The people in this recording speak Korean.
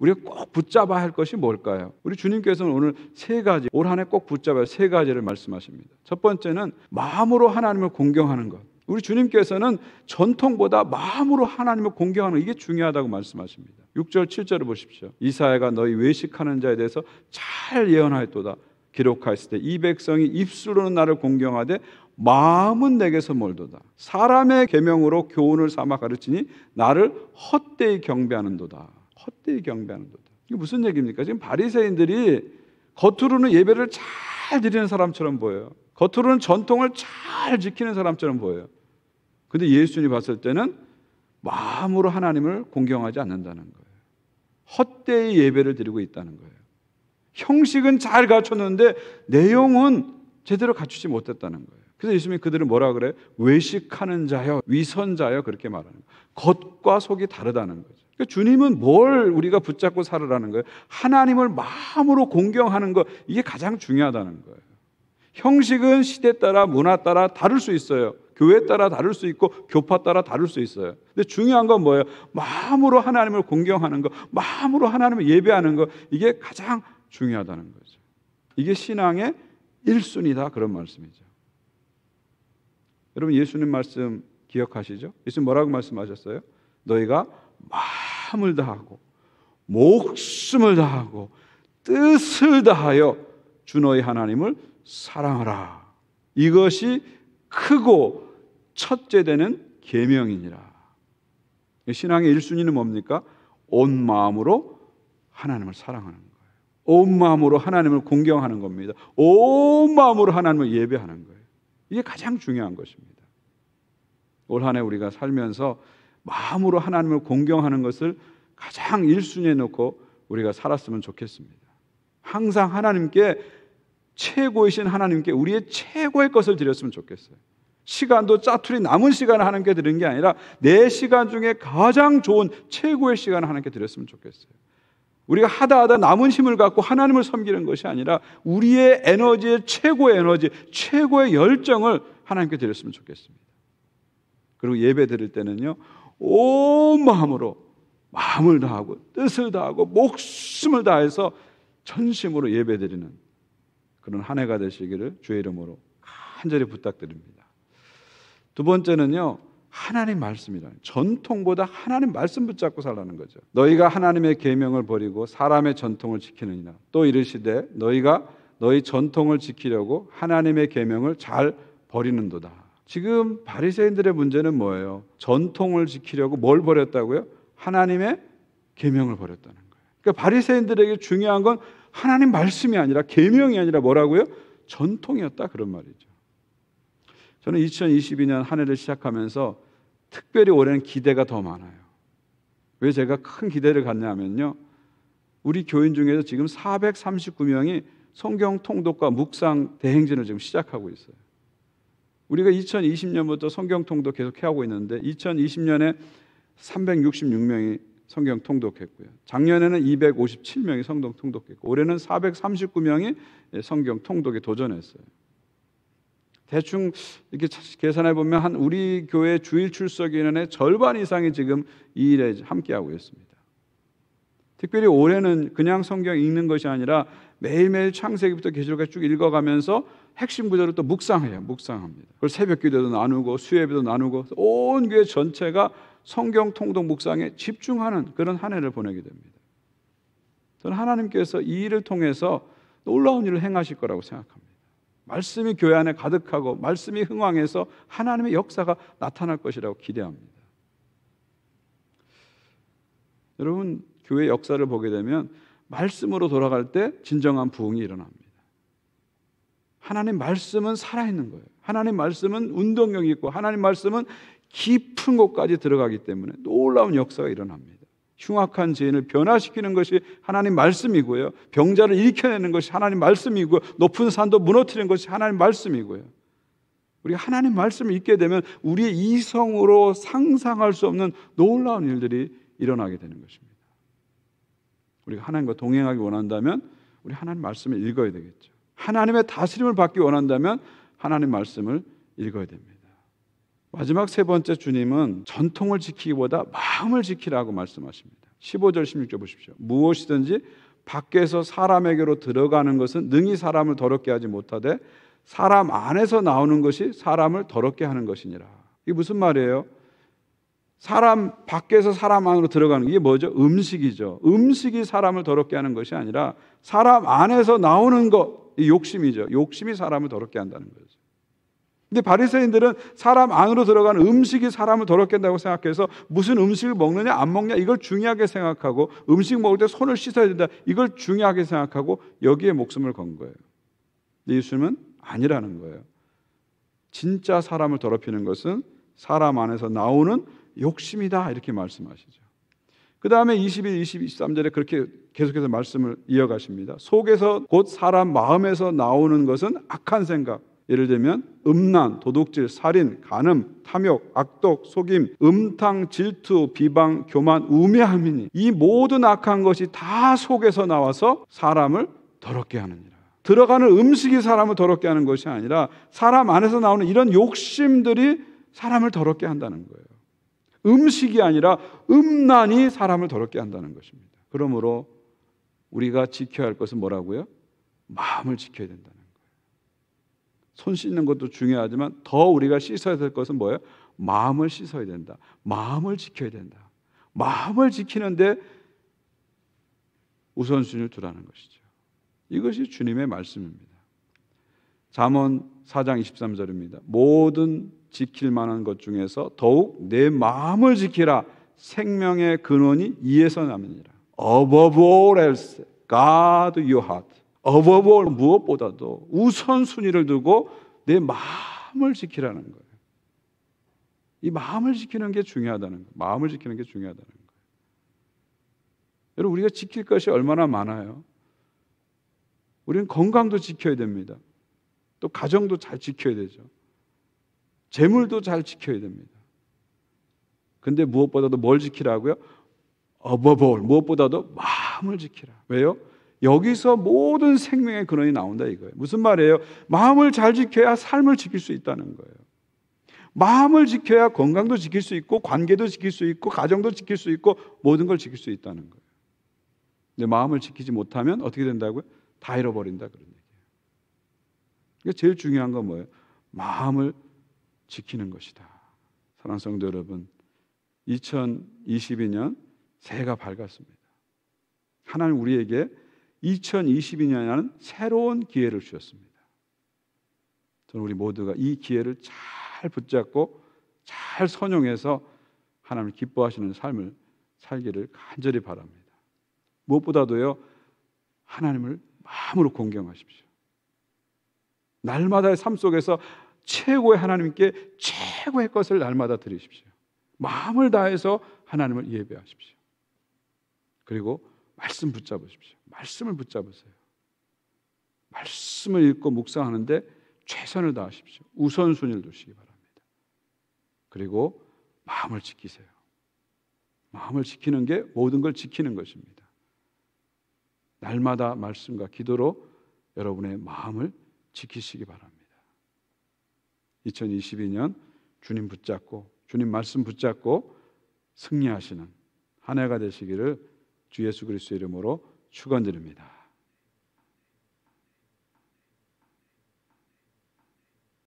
우리가 꼭 붙잡아야 할 것이 뭘까요? 우리 주님께서는 오늘 세 가지, 올 한 해 꼭 붙잡아야 할세 가지를 말씀하십니다. 첫 번째는 마음으로 하나님을 공경하는 것. 우리 주님께서는 전통보다 마음으로 하나님을 공경하는 이게 중요하다고 말씀하십니다. 6절, 7절을 보십시오. 이사야가 너희 외식하는 자에 대해서 잘 예언하였도다. 기록하였을 때 이 백성이 입술로는 나를 공경하되 마음은 내게서 멀도다. 사람의 계명으로 교훈을 삼아 가르치니 나를 헛되이 경배하는도다. 헛되이 경배하는도다. 이게 무슨 얘기입니까? 지금 바리새인들이 겉으로는 예배를 잘 드리는 사람처럼 보여요. 겉으로는 전통을 잘 지키는 사람처럼 보여요. 근데 예수님이 봤을 때는 마음으로 하나님을 공경하지 않는다는 거예요. 헛되이 예배를 드리고 있다는 거예요. 형식은 잘 갖췄는데 내용은 제대로 갖추지 못했다는 거예요. 그래서 예수님이 그들은 뭐라 그래? 외식하는 자여, 위선자여 그렇게 말하는 거예요. 겉과 속이 다르다는 거죠. 그러니까 주님은 뭘 우리가 붙잡고 살으라는 거예요? 하나님을 마음으로 공경하는 것, 이게 가장 중요하다는 거예요. 형식은 시대 따라 문화 따라 다를 수 있어요. 교회 따라 다를 수 있고 교파 따라 다를 수 있어요. 근데 중요한 건 뭐예요? 마음으로 하나님을 공경하는 것, 마음으로 하나님을 예배하는 것, 이게 가장 중요하다는 거죠. 이게 신앙의 1순위다 그런 말씀이죠. 여러분 예수님 말씀 기억하시죠? 예수님 뭐라고 말씀하셨어요? 너희가 힘을 다하고 목숨을 다하고 뜻을 다하여 주 너의 하나님을 사랑하라. 이것이 크고 첫째 되는 계명이니라. 신앙의 1순위는 뭡니까? 온 마음으로 하나님을 사랑하는 거예요. 온 마음으로 하나님을 공경하는 겁니다. 온 마음으로 하나님을 예배하는 거예요. 이게 가장 중요한 것입니다. 올 한 해 우리가 살면서 마음으로 하나님을 공경하는 것을 가장 일순위에 놓고 우리가 살았으면 좋겠습니다. 항상 하나님께 최고이신 하나님께 우리의 최고의 것을 드렸으면 좋겠어요. 시간도 짜투리 남은 시간을 하나님께 드리는 게 아니라 내 시간 중에 가장 좋은 최고의 시간을 하나님께 드렸으면 좋겠어요. 우리가 하다 하다 남은 힘을 갖고 하나님을 섬기는 것이 아니라 우리의 에너지의 최고의 에너지, 최고의 열정을 하나님께 드렸으면 좋겠습니다. 그리고 예배 드릴 때는요, 온 마음으로 마음을 다하고 뜻을 다하고 목숨을 다해서 전심으로 예배드리는 그런 한 해가 되시기를 주의 이름으로 간절히 부탁드립니다. 두 번째는요. 하나님 말씀이라. 전통보다 하나님 말씀 붙잡고 살라는 거죠. 너희가 하나님의 계명을 버리고 사람의 전통을 지키느니라. 또 이르시되 너희가 너희 전통을 지키려고 하나님의 계명을 잘 버리는도다. 지금 바리새인들의 문제는 뭐예요? 전통을 지키려고 뭘 버렸다고요? 하나님의 계명을 버렸다는 거예요. 그러니까 바리새인들에게 중요한 건 하나님 말씀이 아니라 계명이 아니라 뭐라고요? 전통이었다 그런 말이죠. 저는 2022년 한 해를 시작하면서 특별히 올해는 기대가 더 많아요. 왜 제가 큰 기대를 갖냐면요. 우리 교인 중에서 지금 439명이 성경 통독과 묵상 대행진을 지금 시작하고 있어요. 우리가 2020년부터 성경 통독 계속 해하고 있는데 2020년에 366명이 성경 통독했고요. 작년에는 257명이 성경 통독했고 올해는 439명이 성경 통독에 도전했어요. 대충 이렇게 계산해 보면 한 우리 교회 주일 출석 인원의 절반 이상이 지금 이 일에 함께하고 있습니다. 특별히 올해는 그냥 성경 읽는 것이 아니라 매일매일 창세기부터 계시록까지 쭉 읽어가면서 핵심 구절을 또 묵상해요. 묵상합니다. 그걸 새벽 기도도 나누고 수예비도 나누고 온 교회 전체가 성경 통독 묵상에 집중하는 그런 한 해를 보내게 됩니다. 저는 하나님께서 이 일을 통해서 놀라운 일을 행하실 거라고 생각합니다. 말씀이 교회 안에 가득하고 말씀이 흥왕해서 하나님의 역사가 나타날 것이라고 기대합니다. 여러분 교회 역사를 보게 되면 말씀으로 돌아갈 때 진정한 부흥이 일어납니다. 하나님 말씀은 살아 있는 거예요. 하나님 말씀은 운동력이 있고 하나님 말씀은 깊은 곳까지 들어가기 때문에 놀라운 역사가 일어납니다. 흉악한 죄인을 변화시키는 것이 하나님 말씀이고요. 병자를 일으켜내는 것이 하나님 말씀이고 높은 산도 무너뜨리는 것이 하나님 말씀이고요. 우리 하나님 말씀을 읽게 되면 우리의 이성으로 상상할 수 없는 놀라운 일들이 일어나게 되는 것입니다. 우리가 하나님과 동행하기 원한다면 우리 하나님 말씀을 읽어야 되겠죠. 하나님의 다스림을 받기 원한다면 하나님 말씀을 읽어야 됩니다. 마지막 세 번째 주님은 전통을 지키기보다 마음을 지키라고 말씀하십니다. 15절 16절 보십시오. 무엇이든지 밖에서 사람에게로 들어가는 것은 능히 사람을 더럽게 하지 못하되 사람 안에서 나오는 것이 사람을 더럽게 하는 것이니라. 이게 무슨 말이에요? 사람 밖에서 사람 안으로 들어가는 게 뭐죠? 음식이죠. 음식이 사람을 더럽게 하는 것이 아니라 사람 안에서 나오는 것, 욕심이죠. 욕심이 사람을 더럽게 한다는 거죠. 근데 바리새인들은 사람 안으로 들어가는 음식이 사람을 더럽게 한다고 생각해서 무슨 음식을 먹느냐 안 먹냐 이걸 중요하게 생각하고 음식 먹을 때 손을 씻어야 된다 이걸 중요하게 생각하고 여기에 목숨을 건 거예요. 근데 예수님은 아니라는 거예요. 진짜 사람을 더럽히는 것은 사람 안에서 나오는 욕심이다 이렇게 말씀하시죠. 그 다음에 21, 22, 3절에 그렇게 계속해서 말씀을 이어가십니다. 속에서 곧 사람 마음에서 나오는 것은 악한 생각. 예를 들면 음란, 도둑질, 살인, 간음, 탐욕, 악독, 속임, 음탕, 질투, 비방, 교만, 우매함이니 이 모든 악한 것이 다 속에서 나와서 사람을 더럽게 하느니라. 들어가는 음식이 사람을 더럽게 하는 것이 아니라 사람 안에서 나오는 이런 욕심들이 사람을 더럽게 한다는 거예요. 음식이 아니라 음란이 사람을 더럽게 한다는 것입니다. 그러므로 우리가 지켜야 할 것은 뭐라고요? 마음을 지켜야 된다는 거예요. 손 씻는 것도 중요하지만 더 우리가 씻어야 될 것은 뭐예요? 마음을 씻어야 된다. 마음을 지켜야 된다. 마음을 지키는데 우선순위를 두라는 것이죠. 이것이 주님의 말씀입니다. 잠언 4장 23절입니다. 모든 지킬 만한 것 중에서 더욱 내 마음을 지키라 생명의 근원이 이에서 남느니라. Above all else, guard your heart. Above all 무엇보다도 우선 순위를 두고 내 마음을 지키라는 거예요. 이 마음을 지키는 게 중요하다는 거. 마음을 지키는 게 중요하다는 거예요. 여러분 우리가 지킬 것이 얼마나 많아요. 우리는 건강도 지켜야 됩니다. 또 가정도 잘 지켜야 되죠. 재물도 잘 지켜야 됩니다. 근데 무엇보다도 뭘 지키라고요? 어버볼 무엇보다도 마음을 지키라. 왜요? 여기서 모든 생명의 근원이 나온다 이거예요. 무슨 말이에요? 마음을 잘 지켜야 삶을 지킬 수 있다는 거예요. 마음을 지켜야 건강도 지킬 수 있고 관계도 지킬 수 있고 가정도 지킬 수 있고 모든 걸 지킬 수 있다는 거예요. 근데 마음을 지키지 못하면 어떻게 된다고요? 다 잃어버린다 그러네요. 그러 그러니까 제일 중요한 건 뭐예요? 마음을 지키는 것이다. 사랑 성도 여러분, 2022년 새해가 밝았습니다. 하나님 우리에게 2 0 2 2년이는 새로운 기회를 주셨습니다. 저는 우리 모두가 이 기회를 잘 붙잡고 잘 선용해서 하나님을 기뻐하시는 삶을 살기를 간절히 바랍니다. 무엇보다도요, 하나님을 마음으로 공경하십시오. 날마다의 삶 속에서 최고의 하나님께 최고의 것을 날마다 드리십시오. 마음을 다해서 하나님을 예배하십시오. 그리고 말씀 붙잡으십시오. 말씀을 붙잡으세요. 말씀을 읽고 묵상하는데 최선을 다하십시오. 우선순위를 두시기 바랍니다. 그리고 마음을 지키세요. 마음을 지키는 게 모든 걸 지키는 것입니다. 날마다 말씀과 기도로 여러분의 마음을 지키시기 바랍니다. 2022년 주님 붙잡고 주님 말씀 붙잡고 승리하시는 한 해가 되시기를 주 예수 그리스도 이름으로 축원드립니다.